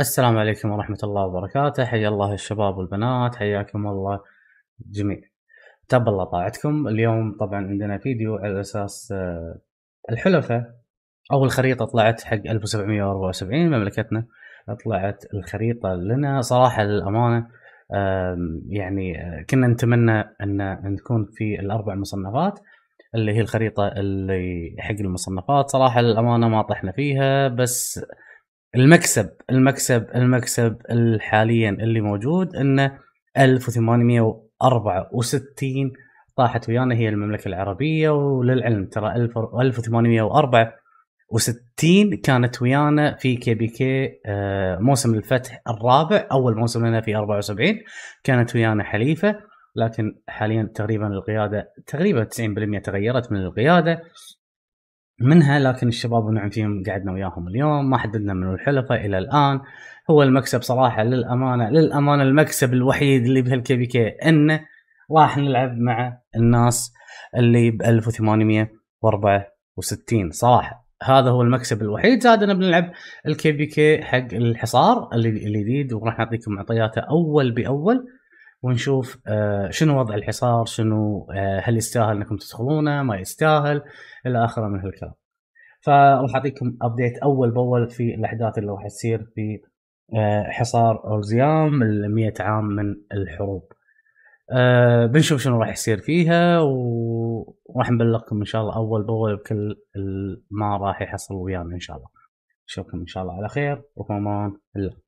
السلام عليكم ورحمة الله وبركاته حيا الله الشباب والبنات حياكم الله جميع تاب الله طاعتكم اليوم طبعا عندنا فيديو على أساس آه، الحلفة أو الخريطة طلعت حق 1774 مملكتنا طلعت الخريطة لنا صراحة للأمانة يعني آه، كنا نتمنى أن نكون في الأربع مصنفات اللي هي الخريطة اللي حق المصنفات صراحة للأمانة ما طحنا فيها بس المكسب المكسب المكسب حاليا اللي موجود انه 1864 طاحت ويانا هي المملكه العربيه وللعلم ترى 1864 كانت ويانا في كي بي كي آه، موسم الفتح الرابع اول موسم لنا في 74 كانت ويانا حليفه لكن حاليا تقريبا القياده تقريبا 90% تغيرت من القياده منها لكن الشباب ونعم فيهم قعدنا وياهم اليوم ما حددنا من الحلفه الى الان هو المكسب صراحه للامانه للامانه المكسب الوحيد اللي بهالكي بي كي انه راح نلعب مع الناس اللي ب 1864 صراحه هذا هو المكسب الوحيد زاد انا بنلعب الكي بي كي حق الحصار اللي الجديد وراح نعطيكم معطياته اول باول ونشوف آه، شنو وضع الحصار شنو آه، هل يستاهل انكم تدخلونه ما يستاهل الى اخره من هالكلام فراح اعطيكم ابديت اول باول في الاحداث اللي راح تصير في آه، حصار اورزيام ال 100 عام من الحروب بنشوف شنو راح يصير فيها وراح نبلغكم ان شاء الله اول باول بكل ما راح يحصل ويانا ان شاء الله نشوفكم ان شاء الله على خير وفي امان الله